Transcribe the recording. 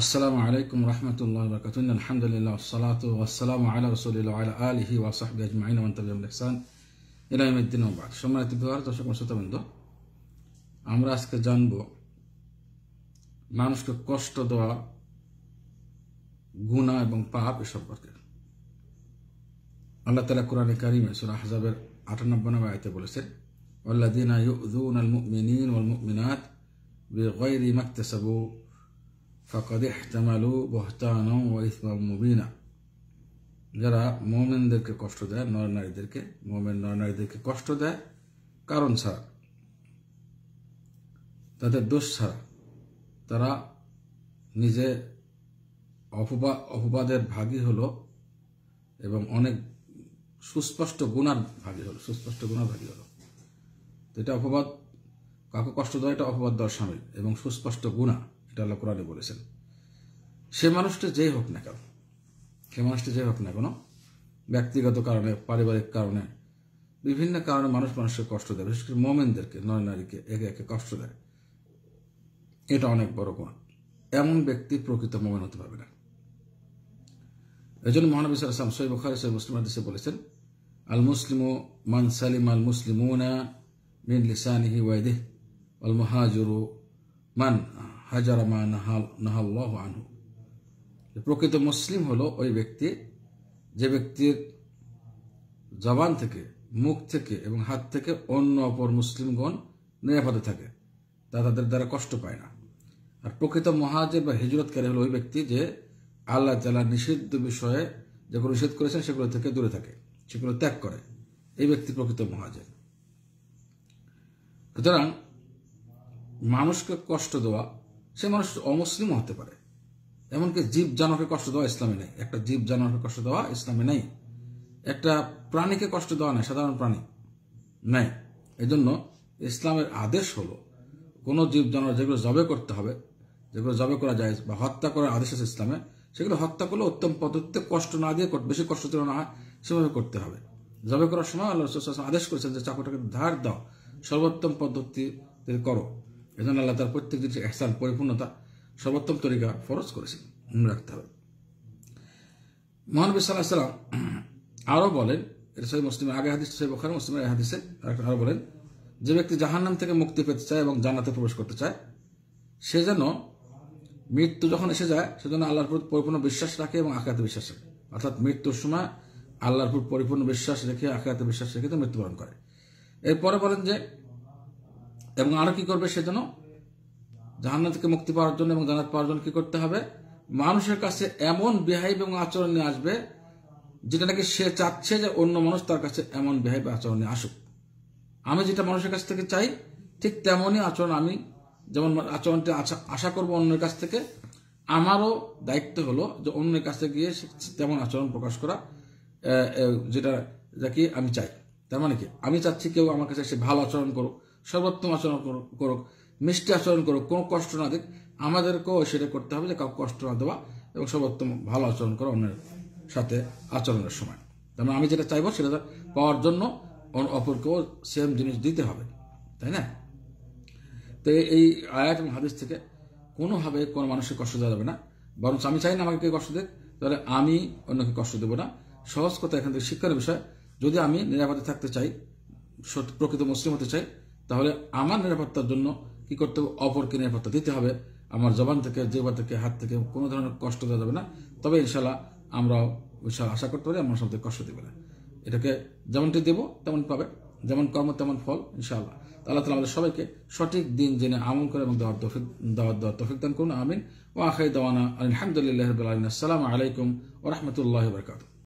السلام عليكم ورحمة الله وبركاته إن الحمد لله والصلاة والسلام على رسول الله وعلى آله وصحبه أجمعين ومن تبعهم بإحسان إلى يوم الدين وبعد شو সম্মানিত ভিউয়ার দর্শক শ্রোতাবৃন্দ আমরা আজকে জানব মানুষকে কষ্ট দেওয়া গুণা এবং পাপ এ সম্পর্কে الله তালা القرآن الكريم سورة হাজাবের أتنا بنا আয়তে বলেছেন والذين يؤذون المؤمنين والمؤمنات بغير ما اكتسبوا ফাকাদ ইহতামালু বহতানা ও ইসমাল মুবিনা যারা মোমেনদেরকে কষ্ট দেয় নর নারীদেরকে মোমেন নর নারীদেরকে কষ্ট দেয় কারণ ছাড়া তাদের দোষ ছাড়া তারা নিজে অপবা অপবাদের ভাগী হলো এবং অনেক সুস্পষ্ট গুণার ভাগী হলো সুস্পষ্ট গুণার ভাগী হলো তো এটা অপবাদ কাকে কষ্ট দেয় এটা অপবাদ দেওয়ার এবং সুস্পষ্ট গুণা এটা আল্লাহ কোরআনে বলেছেন সে মানুষটা যেই হোক না কেন সে মানুষটা যেই হোক না কোনো ব্যক্তিগত কারণে পারিবারিক কারণে বিভিন্ন কারণে মানুষ মানুষকে কষ্ট দেয় বিশেষ করে মোমেনদেরকে নয় নারীকে একে একে কষ্ট দেয় এটা অনেক বড় গুণ এমন ব্যক্তি প্রকৃত মোমেন হতে পারবে না এই জন্য মহানবী সালাম সৈব বখারি সৈব মুসলিম দেশে বলেছেন আল মুসলিম মান সালিম আল মুসলিমুনা মিন লিসানিহি ওয়াইদিহ আল মহাজুরু মান হাজারামা নাহাল নাহাল্লাহ আনহু প্রকৃত মুসলিম হলো ওই ব্যক্তি যে ব্যক্তির জবান থেকে মুখ থেকে এবং হাত থেকে অন্য অপর মুসলিমগণ নিরাপদে থাকে তা তাদের দ্বারা কষ্ট পায় না আর প্রকৃত মহাজের বা হিজরতকারী হলো ওই ব্যক্তি যে আল্লাহ তালা নিষিদ্ধ বিষয়ে যেগুলো নিষেধ করেছেন সেগুলো থেকে দূরে থাকে সেগুলো ত্যাগ করে এই ব্যক্তি প্রকৃত মহাজের সুতরাং মানুষকে কষ্ট দেওয়া সে মানুষ অমুসলিম হতে পারে এমনকি জীব জানোয়ারকে কষ্ট দেওয়া ইসলামে নেই একটা জীব জানোয়ারকে কষ্ট দেওয়া ইসলামে নেই একটা প্রাণীকে কষ্ট দেওয়া নেই সাধারণ প্রাণী নেই এজন্য ইসলামের আদেশ হলো কোনো জীব জানোয়ার যেগুলো জবে করতে হবে যেগুলো জবে করা যায় বা হত্যা করার আদেশ আছে ইসলামে সেগুলো হত্যা করলে উত্তম পদ্ধতিতে কষ্ট না দিয়ে বেশি কষ্ট যেন না হয় সেভাবে করতে হবে জবে করার সময় আল্লাহ আদেশ করেছেন যে চাকরটাকে ধার দাও সর্বোত্তম পদ্ধতি করো এজন্য আল্লাহ তার প্রত্যেক কিছু এহসান পরিপূর্ণতা সর্বোত্তম তরিকা ফরজ করেছেন রাখতে হবে মহানবী সাল্লাহ সাল্লাম আরও বলেন এটা সহি মুসলিমের আগে হাদিস সহি বখার মুসলিমের হাদিসে আরও বলেন যে ব্যক্তি জাহান্নাম থেকে মুক্তি পেতে চায় এবং জানাতে প্রবেশ করতে চায় সে যেন মৃত্যু যখন এসে যায় সেজন্য আল্লাহর প্রতি পরিপূর্ণ বিশ্বাস রাখে এবং আকাতে বিশ্বাস রাখে অর্থাৎ মৃত্যুর সময় আল্লাহর পরিপূর্ণ বিশ্বাস রেখে আকাতে বিশ্বাস রেখে তো মৃত্যুবরণ করে এরপরে বলেন যে এবং আরো কি করবে সেজন্য জাহান্ন থেকে মুক্তি পাওয়ার জন্য এবং জান্নাত পাওয়ার জন্য কি করতে হবে মানুষের কাছে এমন বিহেভ এবং আচরণ নিয়ে আসবে যেটা নাকি সে চাচ্ছে যে অন্য মানুষ তার কাছে এমন বিহেভ আচরণ নিয়ে আসুক আমি যেটা মানুষের কাছ থেকে চাই ঠিক তেমনই আচরণ আমি যেমন আচরণটি আশা করব অন্যের কাছ থেকে আমারও দায়িত্ব হলো যে অন্যের কাছে গিয়ে তেমন আচরণ প্রকাশ করা যেটা যাকে আমি চাই তার মানে কি আমি চাচ্ছি কেউ আমার কাছে সে ভালো আচরণ করুক সর্বোত্তম আচরণ করুক মিষ্টি আচরণ করুক কোনো কষ্ট না দিক আমাদেরকেও সেটা করতে হবে যে কাউকে কষ্ট না দেওয়া এবং সর্বোত্তম ভালো আচরণ করা অন্যের সাথে আচরণের সময় তারপরে মানে আমি যেটা চাইবো সেটা পাওয়ার জন্য অপরকেও সেম জিনিস দিতে হবে তাই না তো এই আয়াত এবং হাদিস থেকে কোনোভাবে কোনো মানুষকে কষ্ট দেওয়া যাবে না বরং আমি চাই না আমাকে কেউ কষ্ট দিক তাহলে আমি অন্যকে কষ্ট দেবো না সহজ কথা এখান থেকে শিক্ষার বিষয় যদি আমি নিরাপদে থাকতে চাই প্রকৃত মুসলিম হতে চাই তাহলে আমার নিরাপত্তার জন্য কি করতে হবে অপরকে নিরাপত্তা দিতে হবে আমার জবান থেকে জেবা থেকে হাত থেকে কোনো ধরনের কষ্ট দেওয়া যাবে না তবে ইনশাল্লাহ আমরা বিশাল আশা করতে পারি আমার সব কষ্ট দেবে না এটাকে যেমনটি দেব তেমন পাবে যেমন কর্ম তেমন ফল ইনশাল্লাহ আল্লাহ তালা আমাদের সবাইকে সঠিক দিন জেনে আমল করে এবং দেওয়ার তফিক দেওয়ার দেওয়ার তফিক দান করুন আমিন ও আখাই দেওয়ানা আলহামদুলিল্লাহ আসসালামু আলাইকুম ও রহমতুল্লাহ বরকাতু